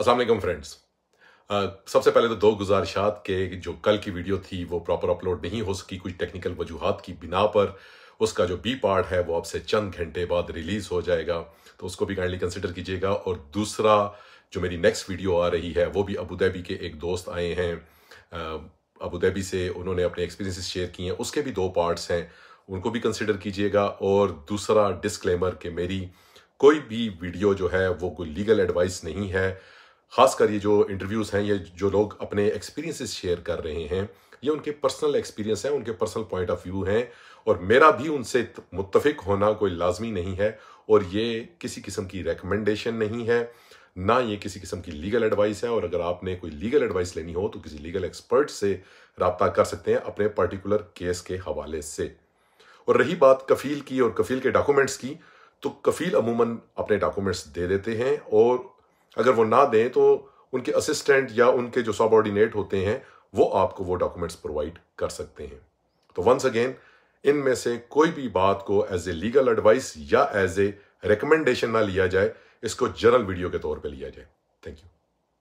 Aslam friends सबसे पहले तो दो गुजारिशात के जो कल की वीडियो थी वो प्रॉपर अपलोड नहीं हो सकी कुछ टेक्निकल वजूहत की बिना पर उसका जो बी पार्ट है वो आपसे चंद घंटे बाद रिलीज़ हो जाएगा तो उसको भी काइंडली कंसिडर कीजिएगा और दूसरा जो मेरी नेक्स्ट वीडियो आ रही है वो भी अबूधाबी के एक दोस्त आए हैं अबूधाबी से उन्होंने अपने एक्सपीरियंसिस शेयर किए हैं उसके भी दो पार्ट्स हैं उनको भी कंसिडर कीजिएगा और दूसरा डिस्क्लेमर कि मेरी कोई भी वीडियो जो है वो कोई लीगल एडवाइस नहीं है खासकर ये जो इंटरव्यूज़ हैं ये जो लोग अपने एक्सपीरियंसेस शेयर कर रहे हैं ये उनके पर्सनल एक्सपीरियंस हैं उनके पर्सनल पॉइंट ऑफ व्यू हैं और मेरा भी उनसे मुतफिक होना कोई लाजमी नहीं है और ये किसी किस्म की रिकमेंडेशन नहीं है ना ये किसी किस्म की लीगल एडवाइस है और अगर आपने कोई लीगल एडवाइस लेनी हो तो किसी लीगल एक्सपर्ट से रबता कर सकते हैं अपने पर्टिकुलर केस के हवाले से और रही बात कफील की और कफील के डॉक्यूमेंट्स की तो कफील अमूमन अपने डॉक्यूमेंट्स दे देते हैं और अगर वो ना दें तो उनके असिस्टेंट या उनके जो ऑर्डिनेट होते हैं वो आपको वो डॉक्यूमेंट्स प्रोवाइड कर सकते हैं तो वंस अगेन इनमें से कोई भी बात को एज ए लीगल एडवाइस या एज ए रिकमेंडेशन ना लिया जाए इसको जनरल वीडियो के तौर पे लिया जाए थैंक यू